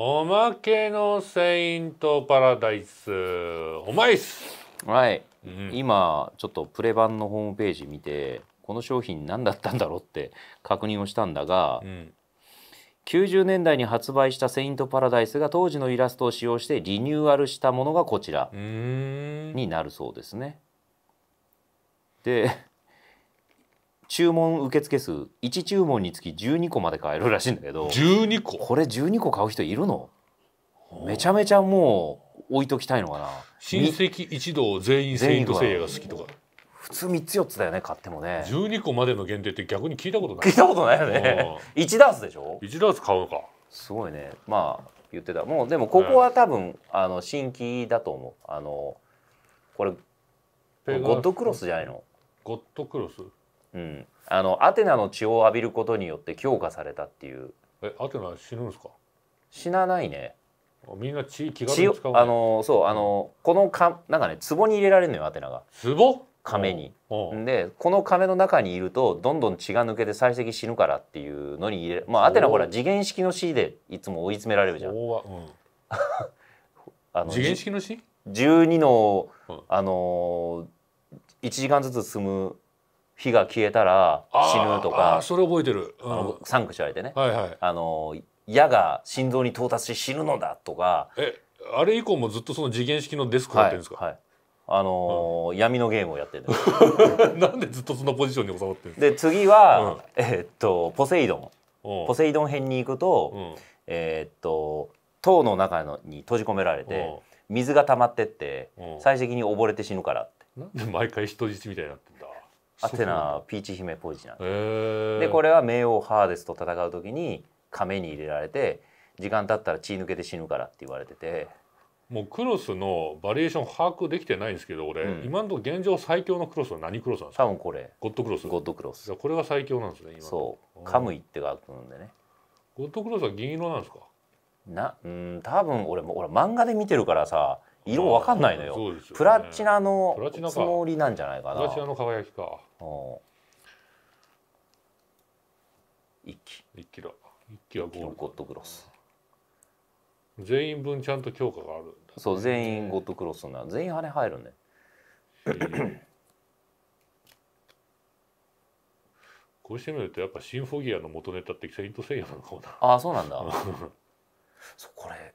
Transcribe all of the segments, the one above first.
おまけのセイントパラダイスお前っすはい、うん、今ちょっとプレ版のホームページ見てこの商品何だったんだろうって 確認をしたんだが、うん、90年代に発売した「セイント・パラダイス」が当時のイラストを使用してリニューアルしたものがこちらになるそうですね。で注文受付数1注文につき12個まで買えるらしいんだけど12個これ12個買う人いるのめちゃめちゃもう置いときたいのかな親戚一同全員セイントセイヤが好きとか普通3つ4つだよね買ってもね12個までの限定って逆に聞いたことない聞いたことないよね1ダースでしょ1ダース買うのかすごいねまあ言ってたもうでもここは多分、ね、あの新規だと思うあのこれゴッドクロスじゃないのゴッドクロスうん、あのアテナの血を浴びることによって強化されたっていうえアテナ死ぬんですか死なないねみんな血気軽に使う、ね、あのそうあのこのかなんかね壺に入れられるのよアテナが壺亀にでこの亀の中にいるとどんどん血が抜けて採石死ぬからっていうのに入れまあアテナほら次元式の死でいつも追い詰められるじゃん、うん、あの次元式の死 ?12 の、あの1時間ずつ進む火が消えたら死ぬとかそれ覚えてる、うん、あのサンクチュアリでね、はいはい、あの矢が心臓に到達し死ぬのだとかえあれ以降もずっとその次元式のデスクやってるんですか、はいはい、あのーうん、闇のゲームをやってる なんでずっとそんなポジションに収まってるで次は、うん、えー、っとポセイドンポセイドン編に行くと、うん、えー、っと塔の中のに閉じ込められて水が溜まってって最終的に溺れて死ぬからってなんで毎回人質みたいになってアテナピーチ姫ポジなんででこれは冥王ハーデスと戦う時に亀に入れられて時間経ったら血抜けて死ぬからって言われててもうクロスのバリエーション把握できてないんですけど俺、うん、今のところ現状最強のクロスは何クロスなんですか多分これゴッドクロスゴッドクロスこれが最強なんですね今そうカムイって書くんでねゴッドクロスは銀色なんですかなうん多分俺も俺漫画で見てるからさ色わかんないのよ、ね、プラチナのつもりなんじゃないかなプラチナの輝きか一気一気だ一気はゴールゴッドクロス全員分ちゃんと強化がある、ね、そう全員ゴッドクロスな全員あれ入るねこうしてみるとやっぱシンフォギアの元ネタってセイントセイヤなのかもなああそうなんだ そうこれ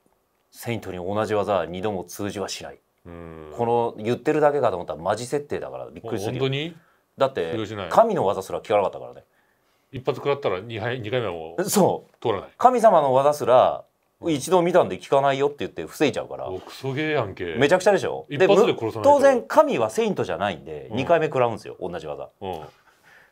セイントに同じ技は二度も通じはしないこの言ってるだけかと思ったらマジ設定だからびっくりするよにだって神の技すら聞かなかったからね一発食らったら 2, 回2回目もそう通らない神様の技すら一度見たんで聞かないよって言って防いちゃうからクソゲーやんけめちゃくちゃでしょ一発で殺さない当然神はセイントじゃないんで2回目食らうんですよ、うん、同じ技、うん、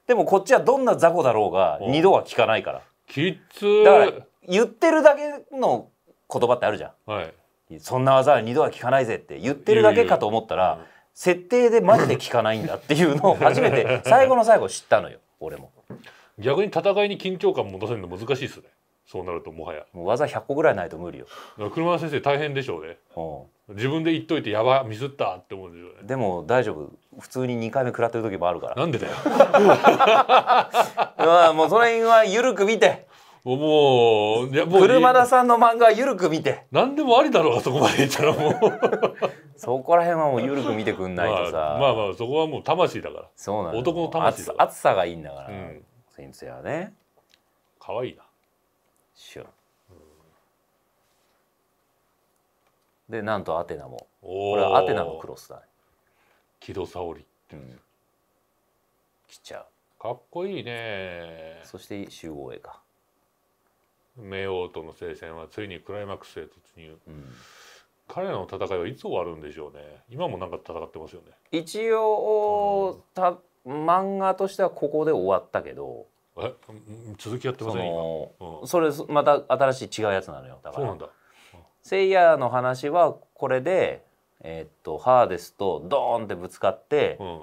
でもこっちはどんな雑魚だろうが2度は聞かないから、きつだから言ってるだけの言葉ってあるじゃん、はい、そんな技は二度は聞かないぜって言ってるだけかと思ったら、設定でマジで聞かないんだっていうのを初めて 最後の最後知ったのよ俺も逆に戦いに緊張感持たせるの難しいっすねそうなるともはやもう技100個ぐらいないと無理よ車の先生大変でしょうね、う自分で言っといてやばミスったって思うんですよねでも大丈夫普通に2回目食らってる時もあるからなんでだよ まあもうその辺は緩く見てもう、いやもう。車田さんの漫画は緩く見て。何でもありだろう、あそこまで言ったらもう。そこら辺はもう緩く見てくんないとさ。まあ、まあ、まあそこはもう魂だから。そうな男の魂だから暑。さがいいんだから、うん、先生はね。可愛いいな。しゅ、うん、で、なんとアテナも。これはアテナのクロスだね。木戸沙織。うん。来ちゃう。かっこいいね。そして集合絵か。冥王との聖戦はついにクライマックスへ突入、うん、彼らの戦いはいつ終わるんでしょうね今もなんか戦ってますよね一応、た漫画としてはここで終わったけどえ続きやってませんそうん、それまた新しい違うやつなのよだからそうなんだ、セイヤーの話はこれでえー、っとハーデスとドーンってぶつかって、うん、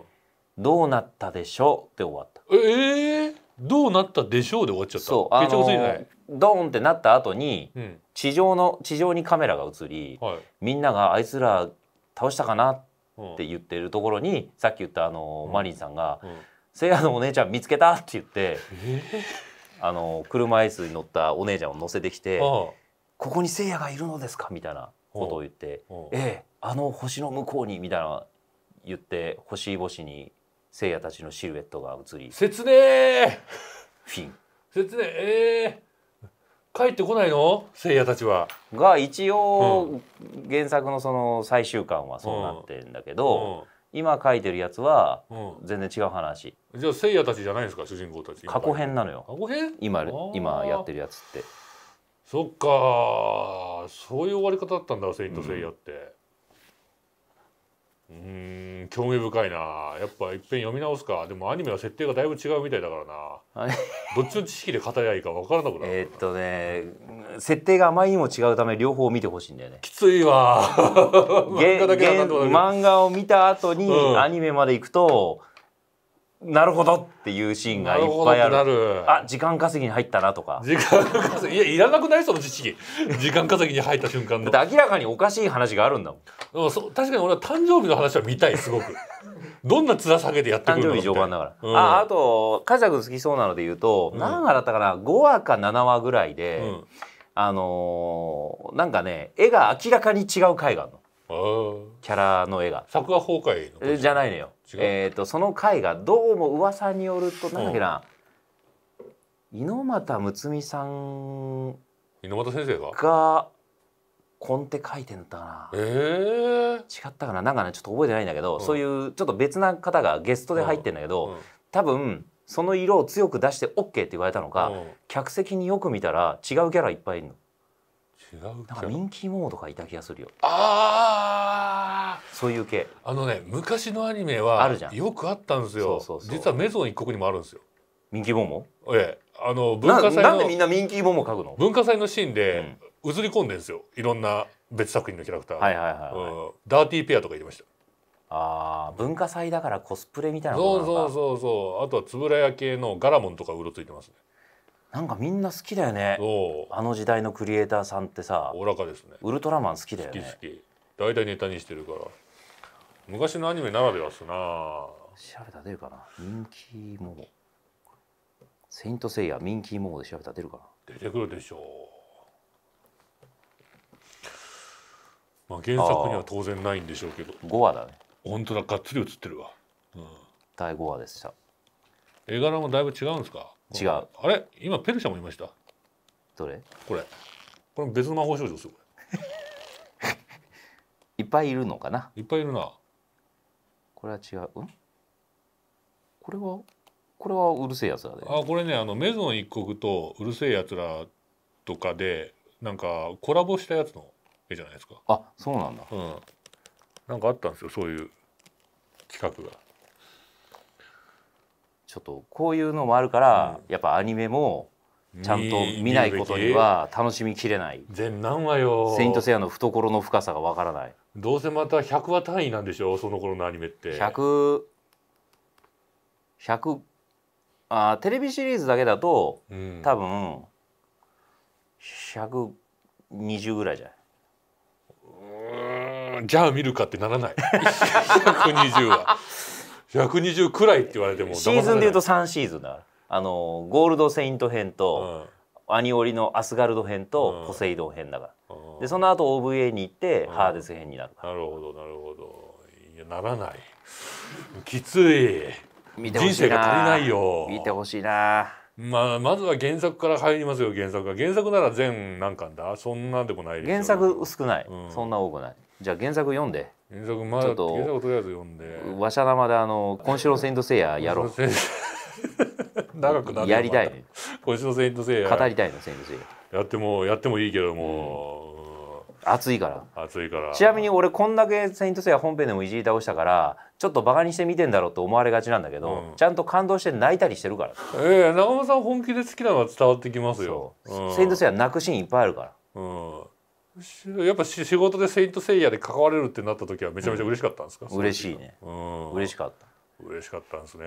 どうなったでしょうって終わったええー、どうなったでしょうで終わっちゃったそうあのー、ドーンってなった後に、うん、地上の地上にカメラが映り、はい、みんながあいつら倒したかなって言ってるところに、うん、さっき言ったあのー、マリンさんが「せいやのお姉ちゃん見つけた!」って言って、あのー、車椅子に乗ったお姉ちゃんを乗せてきて「ここにせいやがいるのですか?」みたいなことを言って「ええあの星の向こうに」みたいな言って星々にせいやたちのシルエットが映り説明フィン説明えー、帰ってこないのせいやたちはが一応、うん、原作のその最終巻はそうなってんだけど、うん、今書いてるやつは全然違う話、じゃあせいやたちじゃないですか主人公たち過去編なのよ過去編今今やってるやつってそっかそういう終わり方だったんだ「セイント・セイヤ」って。うん興味深いなやっぱいっぺん読み直すかでもアニメは設定がだいぶ違うみたいだからなどっちの知識で語り合いか分からなくなるえー、っとね設定があまりにも違うため両方見てほしいんだよねきついわ漫画だけ漫画を見た後にアニメまで行くと、なるほどっていうシーンがいっぱいあるるあ時間稼ぎに入ったなとか時間稼ぎいやいらなくないその知識時間稼ぎに入った瞬間のだ明らかにおかしい話があるんだもん、うそ確かに俺は誕生日の話は見たいすごくどんな面下げてやってくるの誕生日序盤だから、うん、ああと梶田好きそうなので言うと、うん、何話だったかな5話か7話ぐらいで、うん、あのー、なんかね絵が明らかに違う絵があるのキャラの絵が作画崩壊じゃないのよえっ、ー、とその回がどうも噂によるとなんだっけな、うん、猪俣睦美さん猪俣先生ががコンテ書いてんだったかな、えー、違ったかななんかねちょっと覚えてないんだけど、うん、そういうちょっと別な方がゲストで入ってんだけど、うんうん、多分その色を強く出して OK って言われたのか、客席によく見たら違うキャラいっぱいいるの。違うなんかミンキーモードがいた気がするよああそういう系あのね昔のアニメはあるじゃんよくあったんですよ実はメゾン一国にもあるんですよミンキーモモええあの文化祭なんでみんなミンキーモモ書くの文化祭のシーンで、映り込んでんですよいろんな別作品のキャラクター、はいはいはい、はいうん、ダーティーペアとか言ってましたあ文化祭だからコスプレみたいなそうそうそうそうあとは円谷系のガラモンとかうろついてますねなんかみんな好きだよねあの時代のクリエイターさんってさおらかですねウルトラマン好きだよね好き好き大体ネタにしてるから昔のアニメならではっすな調べたら出るかな人気モモセイントセイヤミンキーモモで調べたら出るかな出てくるでしょうまあ原作には当然ないんでしょうけど5話だね本当だがっつり映ってるわ、うん、第5話でした絵柄もだいぶ違うんですか違うあれ今ペルシャもいましたどれこれこれ別の魔法少女ですよ いっぱいいるのかないっぱいいるなこれは違う、うん、これはこれはうるせえやつらであこれねあのメゾン一国とうるせえやつらとかでなんかコラボしたやつの絵じゃないですかあそうなんだうんなんかあったんですよそういう企画がちょっとこういうのもあるから、やっぱアニメもちゃんと見ないことには楽しみきれない全何話よセイントセイヤの懐の深さがわからないどうせまた100話単位なんでしょうその頃のアニメって100100あテレビシリーズだけだと、うん、多分120ぐらいじゃないじゃあ見るかってならない120 は120くらいって言われてもシーズンで言うと3シーズンだからあのゴールド・セイント編と、うん、アニオリのアスガルド編とポセイドン編だから、うん、でその後 OVA に行って、うん、ハーデス編になるなるほどなるほどいやならないきつい人生が足りないよ見てほしいなまあ、まずは原作から入りますよ原作が原作なら全何巻だそんなでもないですよ原作少ない、そんな多くないじゃあ原作読んで原作まだ原作とりあえず読んでわしゃなまであの「今 週のセイントセイヤ」やろう長くなるやりたいね今週のセイントセイヤ語りたいのセイントセイヤやってもやってもいいけども、うん、暑いから暑いからちなみに俺こんだけ「セイントセイヤ」本編でもいじり倒したからちょっとバカにして見てんだろうと思われがちなんだけど、うん、ちゃんと感動して泣いたりしてるからええー、長尾さん本気で好きなのは伝わってきますよ、うん、セイントセイヤ泣くシーンいっぱいあるからうんやっぱ仕事で「セイント・セイヤ」で関われるってなった時はめちゃめちゃ嬉しかったんですか、うん、嬉しいね、うん、嬉しかった嬉しかったんですね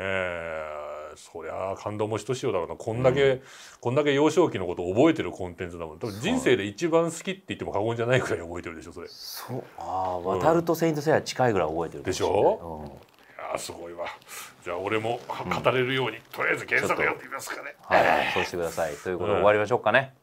そりゃ感動もひとしおだろうなこんだけ、うん、こんだけ幼少期のことを覚えてるコンテンツだもん多分人生で一番好きって言っても過言じゃないくらい覚えてるでしょそれそうああ、渡ると「セイント・セイヤ」近いぐらい覚えてるでしょ、うんあすごいわじゃあ俺も語れるように、うん、とりあえず原作やってみますかねはい、そうしてくださいということで終わりましょうかね、